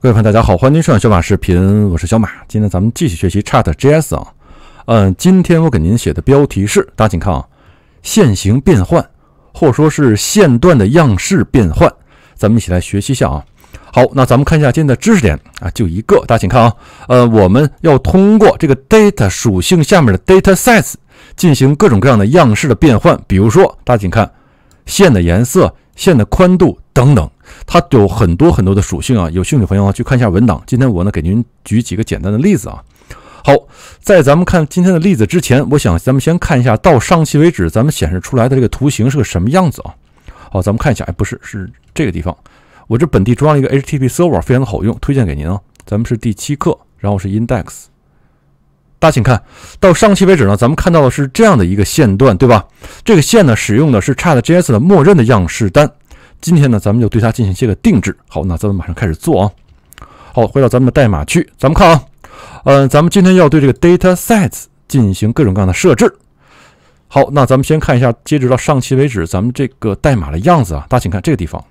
各位朋友，大家好，欢迎收看小马视频，我是小马。今天咱们继续学习 Chart JS 啊，嗯，今天我给您写的标题是，大家请看啊，线形变换，或者说是线段的样式变换，咱们一起来学习一下啊。好，那咱们看一下今天的知识点啊，就一个，大家请看啊，呃，我们要通过这个 data 属性下面的 data size 进行各种各样的样式的变换，比如说，大家请看，线的颜色、线的宽度等等。它有很多很多的属性啊，有兴趣的朋友啊，去看一下文档。今天我呢，给您举几个简单的例子啊。好，在咱们看今天的例子之前，我想咱们先看一下到上期为止，咱们显示出来的这个图形是个什么样子啊？好，咱们看一下，哎，不是，是这个地方。我这本地装了一个 HTTP Server，非常的好用，推荐给您啊。咱们是第七课，然后是 Index。大家请看到上期为止呢，咱们看到的是这样的一个线段，对吧？这个线呢，使用的是 c h a t JS 的默认的样式单。今天呢，咱们就对它进行一些个定制。好，那咱们马上开始做啊。好，回到咱们的代码区，咱们看啊，嗯，咱们今天要对这个 data sets 进行各种各样的设置。好，那咱们先看一下，截止到上期为止，咱们这个代码的样子啊。大家请看这个地方。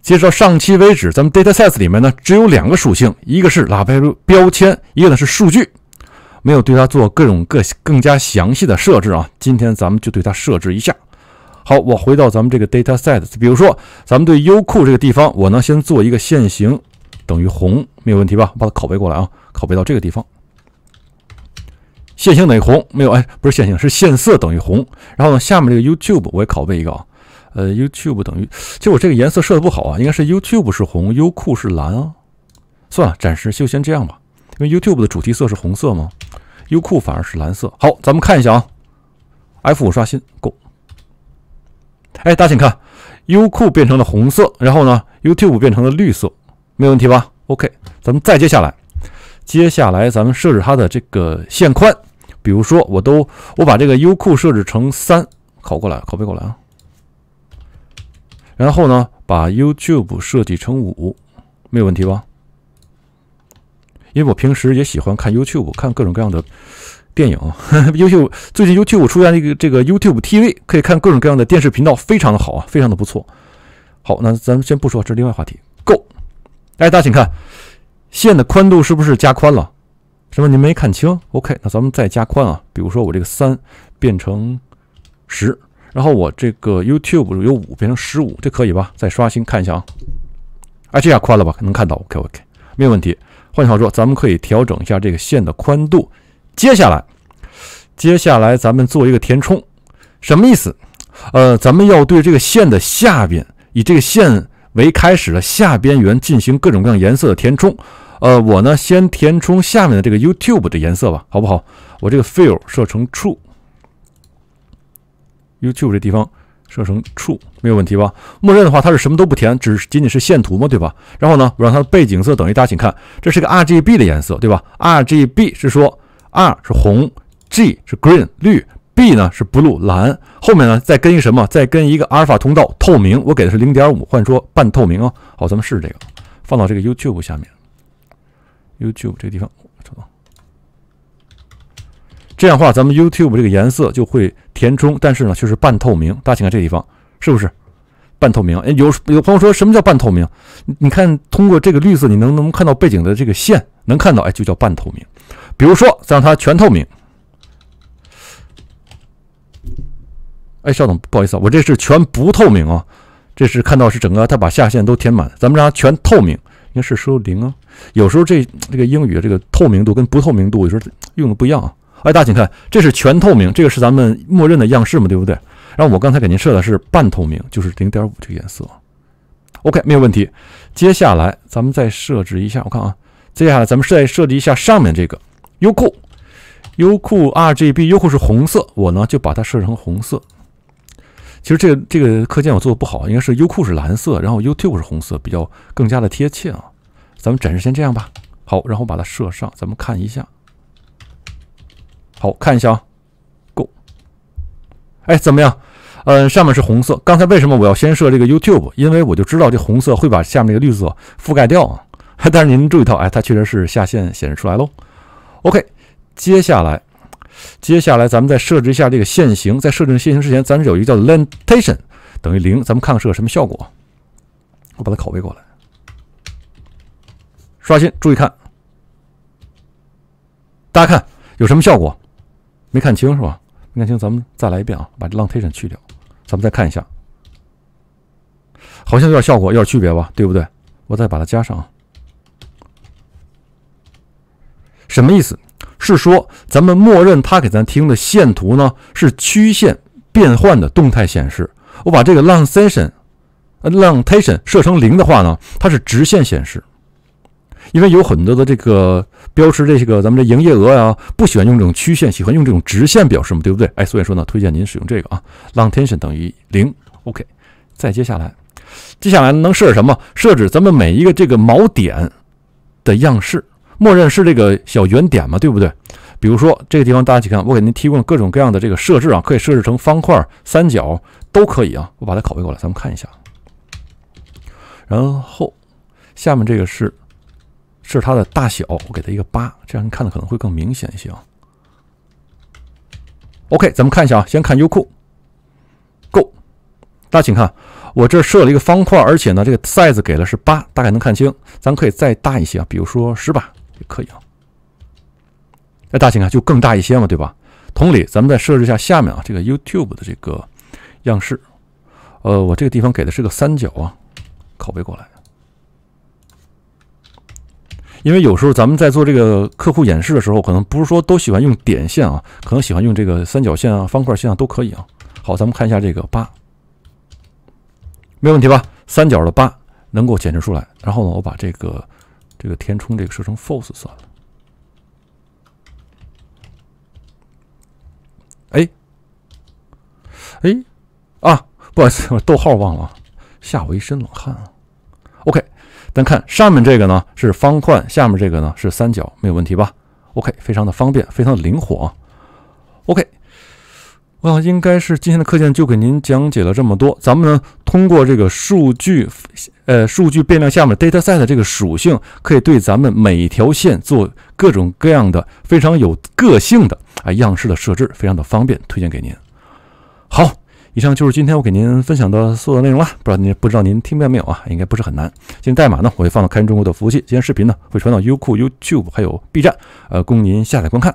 截止到上期为止，咱们 data sets 里面呢只有两个属性，一个是 label 标签，一个呢是数据，没有对它做各种各更加详细的设置啊。今天咱们就对它设置一下。好，我回到咱们这个 data set，比如说咱们对优酷这个地方，我呢先做一个线型等于红，没有问题吧？把它拷贝过来啊，拷贝到这个地方。线性等于红，没有？哎，不是线性，是线色等于红。然后呢，下面这个 YouTube 我也拷贝一个啊，呃，YouTube 等于，就我这个颜色设的不好啊，应该是 YouTube 是红，优酷是蓝啊。算了，暂时就先这样吧，因为 YouTube 的主题色是红色嘛，优酷反而是蓝色。好，咱们看一下啊，F5 刷新，够。哎，大家请看，优酷变成了红色，然后呢，YouTube 变成了绿色，没有问题吧？OK，咱们再接下来，接下来咱们设置它的这个线宽，比如说我都我把这个优酷设置成三，拷过来，拷贝过来啊，然后呢，把 YouTube 设计成五，没有问题吧？因为我平时也喜欢看 YouTube，看各种各样的。电影，YouTube 最近 YouTube 出现一个这个 YouTube TV，可以看各种各样的电视频道，非常的好啊，非常的不错。好，那咱们先不说，这是另外话题。Go，哎，大家请看线的宽度是不是加宽了？是不是您没看清？OK，那咱们再加宽啊，比如说我这个三变成十，然后我这个 YouTube 由五变成十五，这可以吧？再刷新看一下啊，哎，这下宽了吧？能看到？OK OK，没有问题。换句话说，咱们可以调整一下这个线的宽度。接下来，接下来咱们做一个填充，什么意思？呃，咱们要对这个线的下边，以这个线为开始的下边缘进行各种各样颜色的填充。呃，我呢先填充下面的这个 YouTube 的颜色吧，好不好？我这个 Fill 设成 True，YouTube 这地方设成 True，没有问题吧？默认的话，它是什么都不填，只是仅仅是线图嘛，对吧？然后呢，我让它的背景色等于大家请看，这是个 RGB 的颜色，对吧？RGB 是说。R 是红，G 是 green 绿，B 呢是 blue 蓝。后面呢再跟一个什么？再跟一个阿尔法通道透明。我给的是零点五，换说半透明哦。好，咱们试试这个，放到这个 YouTube 下面。YouTube 这个地方，这样的话咱们 YouTube 这个颜色就会填充，但是呢却是半透明。大家请看这地方是不是半透明？哎，有有朋友说什么叫半透明？你看通过这个绿色，你能能不能看到背景的这个线？能看到哎，就叫半透明。比如说，让它全透明。哎，稍等，不好意思，我这是全不透明啊。这是看到是整个它把下线都填满。咱们让它全透明，应该是入零啊。有时候这这个英语这个透明度跟不透明度，有时候用的不一样啊。哎，大家请看，这是全透明，这个是咱们默认的样式嘛，对不对？然后我刚才给您设的是半透明，就是零点五这个颜色。OK，没有问题。接下来咱们再设置一下，我看啊。接下来，咱们再设计一下上面这个优酷。优酷 RGB，优酷是红色，我呢就把它设成红色。其实这个这个课件我做的不好，应该是优酷是蓝色，然后 YouTube 是红色，比较更加的贴切啊。咱们暂时先这样吧。好，然后把它设上，咱们看一下。好看一下啊，g o 哎，怎么样？嗯，上面是红色。刚才为什么我要先设这个 YouTube？因为我就知道这红色会把下面这个绿色覆盖掉啊。但是您注意到，哎，它确实是下线显示出来喽。OK，接下来，接下来咱们再设置一下这个线型。在设置线型之前，咱们有一个叫 l e n t a t i o n 等于零，咱们看看是个什么效果。我把它拷贝过来，刷新，注意看，大家看有什么效果？没看清是吧？没看清，咱们再来一遍啊，把 l e n t a t i o n 去掉，咱们再看一下，好像有点效果，有点区别吧？对不对？我再把它加上啊。什么意思？是说咱们默认它给咱提供的线图呢是曲线变换的动态显示。我把这个 long tension，long tension 设成零的话呢，它是直线显示。因为有很多的这个标识，这些个咱们的营业额啊，不喜欢用这种曲线，喜欢用这种直线表示嘛，对不对？哎，所以说呢，推荐您使用这个啊，long tension 等于零。OK，再接下来，接下来能设置什么？设置咱们每一个这个锚点的样式。默认是这个小圆点嘛，对不对？比如说这个地方，大家去看，我给您提供了各种各样的这个设置啊，可以设置成方块、三角都可以啊。我把它拷贝过来，咱们看一下。然后下面这个是是它的大小，我给它一个八，这样看的可能会更明显一些啊。OK，咱们看一下啊，先看优酷，Go，大家请看，我这设了一个方块，而且呢，这个 size 给的是八，大概能看清。咱可以再大一些啊，比如说十吧。可以啊，那大型啊，就更大一些嘛，对吧？同理，咱们再设置一下下面啊这个 YouTube 的这个样式。呃，我这个地方给的是个三角啊，拷贝过来。因为有时候咱们在做这个客户演示的时候，可能不是说都喜欢用点线啊，可能喜欢用这个三角线啊、方块线啊都可以啊。好，咱们看一下这个八，没问题吧？三角的八能够显示出来。然后呢，我把这个。这个填充这个设成 false 算了。哎，哎，啊，不好意思，逗号忘了，吓我一身冷汗啊。OK，咱看上面这个呢是方块，下面这个呢是三角，没有问题吧？OK，非常的方便，非常的灵活。OK。啊，应该是今天的课件就给您讲解了这么多。咱们呢，通过这个数据，呃，数据变量下面 data set 这个属性，可以对咱们每条线做各种各样的非常有个性的啊样式的设置，非常的方便。推荐给您。好，以上就是今天我给您分享的所有内容了。不知道您不知道您听明白没有啊？应该不是很难。今天代码呢，我会放到开源中国的服务器。今天视频呢，会传到优酷、YouTube，还有 B 站，呃，供您下载观看。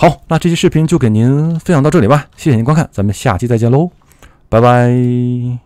好，那这期视频就给您分享到这里吧，谢谢您观看，咱们下期再见喽，拜拜。